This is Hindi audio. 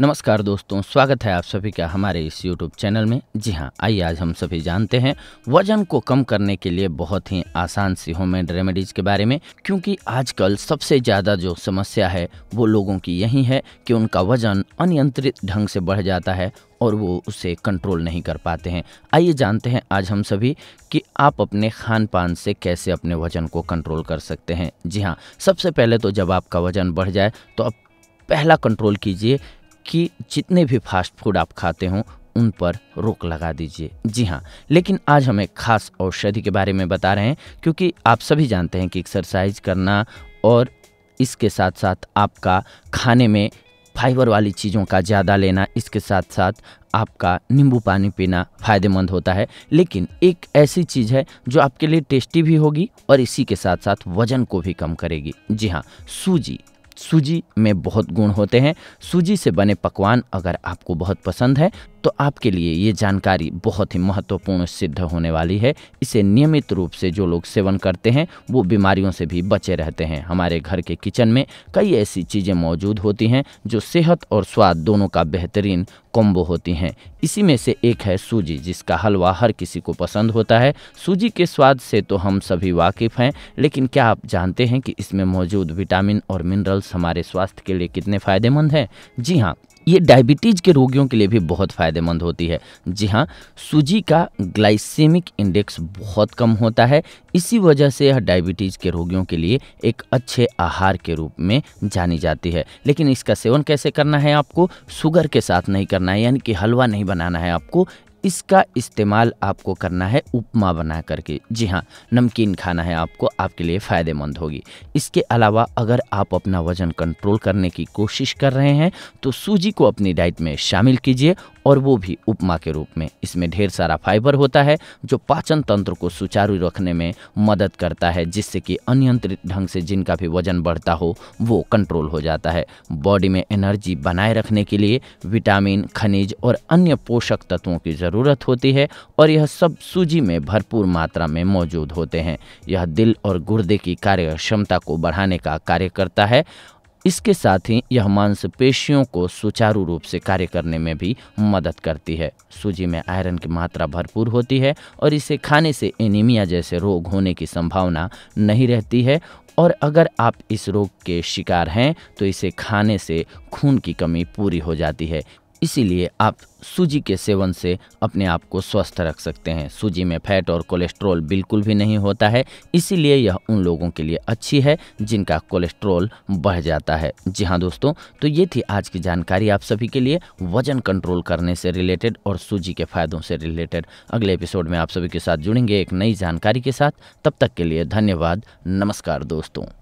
नमस्कार दोस्तों स्वागत है आप सभी का हमारे इस यूट्यूब चैनल में जी हाँ आइए आज हम सभी जानते हैं वजन को कम करने के लिए बहुत ही आसान सी होममेड रेमेडीज के बारे में क्योंकि आजकल सबसे ज़्यादा जो समस्या है वो लोगों की यही है कि उनका वजन अनियंत्रित ढंग से बढ़ जाता है और वो उसे कंट्रोल नहीं कर पाते हैं आइए जानते हैं आज हम सभी कि आप अपने खान पान से कैसे अपने वजन को कंट्रोल कर सकते हैं जी हाँ सबसे पहले तो जब आपका वजन बढ़ जाए तो आप पहला कंट्रोल कीजिए कि जितने भी फास्ट फूड आप खाते हों उन पर रोक लगा दीजिए जी हाँ लेकिन आज हम एक खास औषधि के बारे में बता रहे हैं क्योंकि आप सभी जानते हैं कि एक्सरसाइज करना और इसके साथ साथ आपका खाने में फाइबर वाली चीज़ों का ज़्यादा लेना इसके साथ साथ आपका नींबू पानी पीना फ़ायदेमंद होता है लेकिन एक ऐसी चीज़ है जो आपके लिए टेस्टी भी होगी और इसी के साथ साथ वज़न को भी कम करेगी जी हाँ सूजी सूजी में बहुत गुण होते हैं सूजी से बने पकवान अगर आपको बहुत पसंद है तो आपके लिए ये जानकारी बहुत ही महत्वपूर्ण सिद्ध होने वाली है इसे नियमित रूप से जो लोग सेवन करते हैं वो बीमारियों से भी बचे रहते हैं हमारे घर के किचन में कई ऐसी चीज़ें मौजूद होती हैं जो सेहत और स्वाद दोनों का बेहतरीन कॉम्बो होती हैं इसी में से एक है सूजी जिसका हलवा हर किसी को पसंद होता है सूजी के स्वाद से तो हम सभी वाकिफ़ हैं लेकिन क्या आप जानते हैं कि इसमें मौजूद विटामिन और मिनरल्स हमारे स्वास्थ्य के लिए कितने फ़ायदेमंद हैं जी हाँ ये डायबिटीज़ के रोगियों के लिए भी बहुत फ़ायदेमंद होती है जी हाँ सूजी का ग्लाइसेमिक इंडेक्स बहुत कम होता है इसी वजह से यह डायबिटीज़ के रोगियों के लिए एक अच्छे आहार के रूप में जानी जाती है लेकिन इसका सेवन कैसे करना है आपको शुगर के साथ नहीं करना है यानी कि हलवा नहीं बनाना है आपको इसका इस्तेमाल आपको करना है उपमा बना करके जी हाँ नमकीन खाना है आपको आपके लिए फ़ायदेमंद होगी इसके अलावा अगर आप अपना वज़न कंट्रोल करने की कोशिश कर रहे हैं तो सूजी को अपनी डाइट में शामिल कीजिए और वो भी उपमा के रूप में इसमें ढेर सारा फाइबर होता है जो पाचन तंत्र को सुचारू रखने में मदद करता है जिससे कि अनियंत्रित ढंग से जिनका भी वजन बढ़ता हो वो कंट्रोल हो जाता है बॉडी में एनर्जी बनाए रखने के लिए विटामिन खनिज और अन्य पोषक तत्वों की ज़रूरत होती है और यह सब सूजी में भरपूर मात्रा में मौजूद होते हैं यह दिल और गुर्दे की कार्य क्षमता को बढ़ाने का कार्य करता है इसके साथ ही यह मांसपेशियों को सुचारू रूप से कार्य करने में भी मदद करती है सूजी में आयरन की मात्रा भरपूर होती है और इसे खाने से एनीमिया जैसे रोग होने की संभावना नहीं रहती है और अगर आप इस रोग के शिकार हैं तो इसे खाने से खून की कमी पूरी हो जाती है इसीलिए आप सूजी के सेवन से अपने आप को स्वस्थ रख सकते हैं सूजी में फैट और कोलेस्ट्रॉल बिल्कुल भी नहीं होता है इसीलिए यह उन लोगों के लिए अच्छी है जिनका कोलेस्ट्रॉल बढ़ जाता है जी हाँ दोस्तों तो ये थी आज की जानकारी आप सभी के लिए वजन कंट्रोल करने से रिलेटेड और सूजी के फायदों से रिलेटेड अगले एपिसोड में आप सभी के साथ जुड़ेंगे एक नई जानकारी के साथ तब तक के लिए धन्यवाद नमस्कार दोस्तों